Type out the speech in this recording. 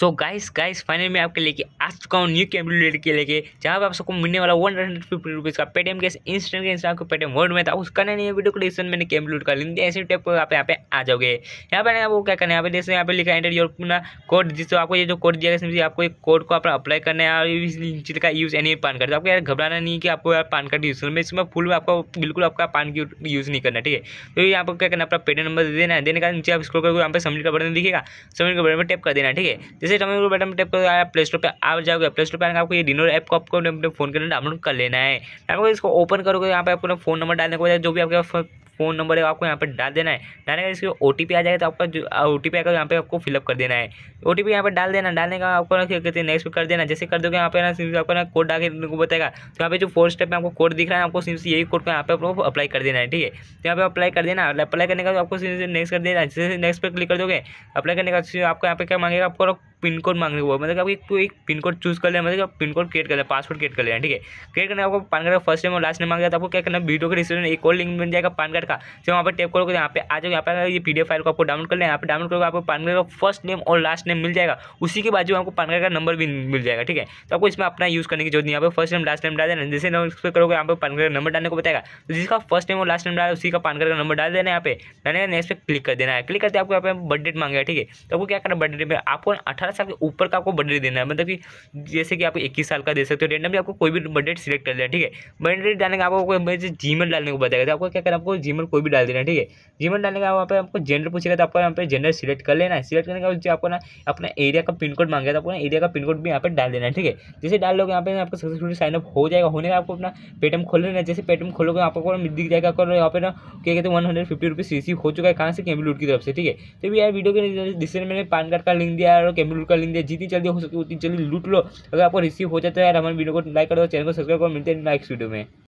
so guys guys final में आपके लेके आ चुका हूँ न्यू कैलकुलेटर के लेके जहाँ पर आप सबको मिलने वाला वन हंड्रेड फिफ्टी रुपीज़ का पेटीएम गैस इंस्टेंट कैश आपको पेटीएम वर्ड में था तो उसका नहीं वीडियो को डिस्क्रिप्शन मैंने कैलकुलेट का लिंक ऐसे टाइप को आप यहाँ पे आ जाओगे यहाँ पर आपको क्या करना है यहाँ पे जैसे यहाँ पे लिखा एंटर योर अपना कोड जिससे आपको ये जो कोड दिया गया आपको एक कोड को आप अप्लाई करना है और इस का यूज़ एनी पान कार्ड आपको यार घबराना नहीं कि आपको यार पान कार्ड यूज़ करना इसमें फुल में आपको बिल्कुल आपका पान यूज़ नहीं करना ठीक है तो यहाँ पर क्या करना अपना पेटीएम नंबर देना है देने का नीचे आप स्क्रोल करके यहाँ पर सबमिट का बटन दिखेगा सबमिट का बटन पर टैप कर देना ठीक है जैसे टमेटो को बटन टैप आप प्ले स्टोर पर आ जाओगे प्ले स्टोर पर आपको ये डिनोर ऐप को आपको अपने फोन के अंदर डाउनलोड कर लेना है आपको इसको ओपन करोगे यहाँ पर आपको फोन नंबर डालने को जो भी आपके फ़ोन नंबर है आपको यहाँ पर डाल देना है डालने का इसके ओ आ जाएगा तो आपका जो ओ टी आएगा यहाँ पर आपको फिलअप कर देना है ओ टी यहाँ पर डाल देना डालने का आपको कहते हैं नेक्स्ट कर देना जैसे कर दोगे यहाँ पे ना आपको ना कोड डाल के बताएगा तो यहाँ पे जो फोर्थ स्टेप में आपको कोड दिख रहा है आपको से यही कोड को यहाँ पे आपको अप्लाई कर देना है ठीक है तो यहाँ पे अप्लाई कर देना अप्लाई करने का आपको नेक्स्ट कर देना जैसे नेक्स्ट पर क्लिक कर दोगे अप्लाई करने का आपको यहाँ पे क्या मांगेगा आपको पिन कोड मांगने को मतलब कि आपको एक पिन कोड चूज कर लिया मतलब आप पिन कोड क्रिएट कर लिया पासवर्ड क्रिएट कर लिया ठीक है क्रिएट करने आपको पान कार्ड का फर्स्ट नेम और लास्ट नेम मांग जाए तो आपको क्या करना वीडियो के डिस्क्रिप्शन एक और लिंक मिल जाएगा पान कार्ड का जो वहाँ पर टेप करोगे तो यहाँ पे आ जाओ यहाँ पर ये पीडीएफ फाइल को आपको डाउनलोड कर लें यहाँ पर डाउनलोड करोगे आपको पान कार्ड का फर्स्ट नेम और लास्ट नेम मिल जाएगा उसी के बाजू आपको पान कार्ड का नंबर भी मिल जाएगा ठीक है तो आपको इसमें अपना यूज़ करने की जरूरत नहीं यहाँ पर फर्स्ट नेम लास्ट नेम डाल देना जैसे नंबर करोगे यहाँ पर पान कार्ड का नंबर डालने को बताएगा तो जिसका फर्स्ट नेम और लास्ट नेम डाला उसी का पान कार्ड का नंबर डाल देना यहाँ पे डालने का नेक्स्ट पर क्लिक कर देना है क्लिक करते आपको यहाँ पर बर्थडेट मांगेगा ठीक है तो आपको क्या करना बर्थडेट में आपको अठारह अठारह साल के ऊपर का आपको बर्थडे देना है मतलब कि जैसे कि आप इक्कीस साल का दे सकते हो रेंडमली आपको कोई भी बर्थडेट सिलेक्ट कर लेना ठीक है बर्थडेट डालने का आपको जी मेल डालने को बताएगा तो आपको क्या करें आपको जी मेल कोई भी डाल देना ठीक है जी मेल डालने का वहाँ पर आपको जेंडर पूछेगा तो आपको यहाँ पर जेंडर सिलेक्ट कर लेना है सिलेक्ट करने का आपको ना अपना एरिया का पिन कोड मांगेगा तो आपको एरिया का पिन कोड भी यहाँ पर डाल देना ठीक है जैसे डाल लोग यहाँ पर आपको सक्सेसफुल साइनअप हो जाएगा होने का आपको अपना पेटम खोल लेना जैसे पेटम खोलोगे आपको दिख जाएगा और यहाँ पर ना क्या कहते हैं one hundred fifty rupees receive हो चुका है कहाँ से कैम्बलूट की तरफ से ठीक है तो भी यार वीडियो के डिस्क्रिप्शन में मैंने पान कार्ड का लिंक दिया है और कैम्बलूट लूट कर लेंगे जितनी जल्दी हो सके उतनी जल्दी लूट लो अगर आपको रिसीव हो जाता है यार हमारे वीडियो को लाइक करो चैनल को सब्सक्राइब करो मिलते हैं नेक्स्ट वीडियो में